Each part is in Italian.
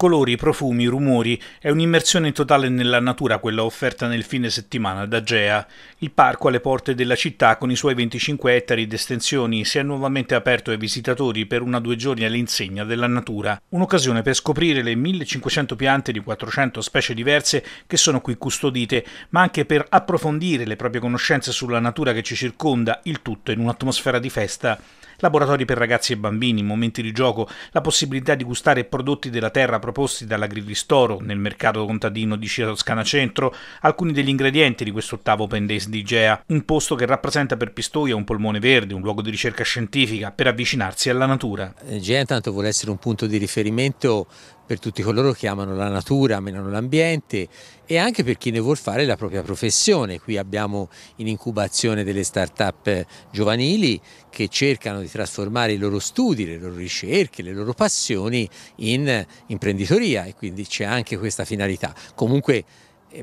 Colori, profumi, rumori, è un'immersione totale nella natura quella offerta nel fine settimana da Gea. Il parco alle porte della città con i suoi 25 ettari di estensioni si è nuovamente aperto ai visitatori per una o due giorni all'insegna della natura, un'occasione per scoprire le 1500 piante di 400 specie diverse che sono qui custodite, ma anche per approfondire le proprie conoscenze sulla natura che ci circonda, il tutto in un'atmosfera di festa laboratori per ragazzi e bambini, momenti di gioco, la possibilità di gustare prodotti della terra proposti dall'Agrivistoro nel mercato contadino di Scia Toscana Centro, alcuni degli ingredienti di quest'ottavo Open Days di Igea, un posto che rappresenta per Pistoia un polmone verde, un luogo di ricerca scientifica per avvicinarsi alla natura. Igea intanto vuole essere un punto di riferimento per tutti coloro che amano la natura, amano l'ambiente e anche per chi ne vuole fare la propria professione. Qui abbiamo in incubazione delle start-up giovanili che cercano di trasformare i loro studi, le loro ricerche, le loro passioni in imprenditoria e quindi c'è anche questa finalità. Comunque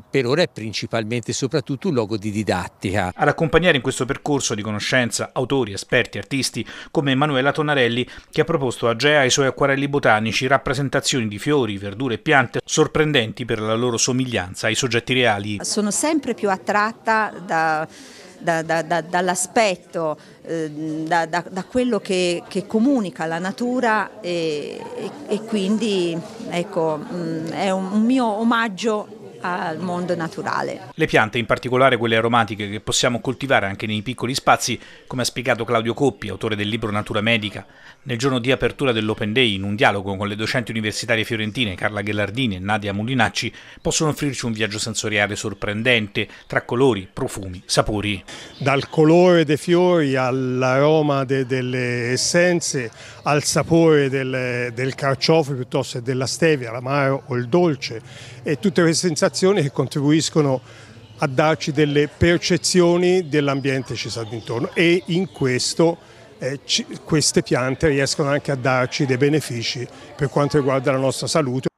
per ora è principalmente e soprattutto un luogo di didattica. Ad accompagnare in questo percorso di conoscenza autori, esperti, artisti come Emanuela Tonarelli che ha proposto a Gea e ai suoi acquarelli botanici rappresentazioni di fiori, verdure e piante sorprendenti per la loro somiglianza ai soggetti reali. Sono sempre più attratta da da, da, da, dall'aspetto, eh, da, quello che, che, comunica la natura e, e, e quindi ecco, mh, mm, è un, un mio omaggio al mondo naturale. Le piante, in particolare quelle aromatiche che possiamo coltivare anche nei piccoli spazi, come ha spiegato Claudio Coppi, autore del libro Natura Medica, nel giorno di apertura dell'Open Day in un dialogo con le docenti universitarie fiorentine Carla Ghellardini e Nadia Mulinacci, possono offrirci un viaggio sensoriale sorprendente tra colori, profumi, sapori. Dal colore dei fiori all'aroma de, delle essenze, al sapore del, del carciofo piuttosto che della stevia, l'amaro o il dolce e tutte queste sensazioni indicazioni che contribuiscono a darci delle percezioni dell'ambiente che ci sta intorno e in questo eh, ci, queste piante riescono anche a darci dei benefici per quanto riguarda la nostra salute.